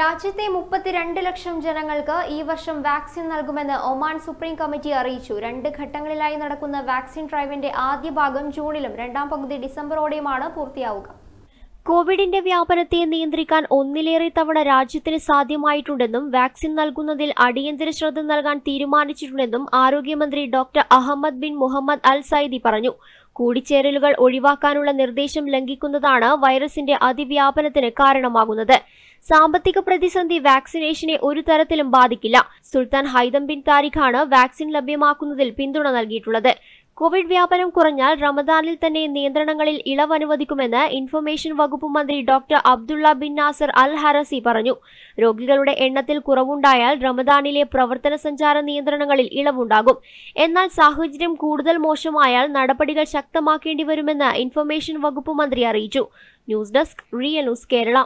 രാജ്യത്തെ മുപ്പത്തിരണ്ട് ലക്ഷം ജനങ്ങൾക്ക് ഈ വർഷം വാക്സിൻ നൽകുമെന്ന് ഒമാൻ സുപ്രീം കമ്മിറ്റി അറിയിച്ചു രണ്ട് ഘട്ടങ്ങളിലായി നടക്കുന്ന വാക്സിൻ ഡ്രൈവിന്റെ ആദ്യ ഭാഗം ജൂണിലും രണ്ടാം പകുതി ഡിസംബറോടെയുമാണ് പൂർത്തിയാവുക കോവിഡിന്റെ വ്യാപനത്തെ നിയന്ത്രിക്കാൻ ഒന്നിലേറെ തവണ രാജ്യത്തിന് സാധ്യമായിട്ടുണ്ടെന്നും വാക്സിൻ നൽകുന്നതിൽ അടിയന്തര ശ്രദ്ധ നൽകാൻ തീരുമാനിച്ചിട്ടുണ്ടെന്നും ആരോഗ്യമന്ത്രി doctor Ahmed bin Mohammed al Saidi പറഞ്ഞു കൂടിച്ചേരലുകൾ ഒഴിവാക്കാനുള്ള നിർദ്ദേശം ലംഘിക്കുന്നതാണ് വൈറസിന്റെ അതിവ്യാപനത്തിന് കാരണമാകുന്നത് സാമ്പത്തിക പ്രതിസന്ധി വാക്സിനേഷനെ ഒരു തരത്തിലും ബാധിക്കില്ല സുൽത്താൻ ഹൈദം ബിൻ താരിഖാണ് വാക്സിൻ ലഭ്യമാക്കുന്നതിൽ പിന്തുണ നൽകിയിട്ടുള്ളത് കോവിഡ് വ്യാപനം കുറഞ്ഞാൽ റമദാനിൽ തന്നെ നിയന്ത്രണങ്ങളിൽ ഇളവ് അനുവദിക്കുമെന്ന് ഇൻഫർമേഷൻ വകുപ്പ് മന്ത്രി doctor Abdullah bin Nasser al Harrasi പറഞ്ഞു രോഗികളുടെ എണ്ണത്തിൽ കുറവുണ്ടായാൽ റമദാനിലെ പ്രവർത്തന സഞ്ചാര നിയന്ത്രണങ്ങളിൽ ഇളവുണ്ടാകും എന്നാൽ സാഹചര്യം കൂടുതൽ മോശമായാൽ നടപടികൾ ശക്തമാക്കേണ്ടി വരുമെന്ന് ഇൻഫർമേഷൻ വകുപ്പ് മന്ത്രി അറിയിച്ചു news desk real news Kerala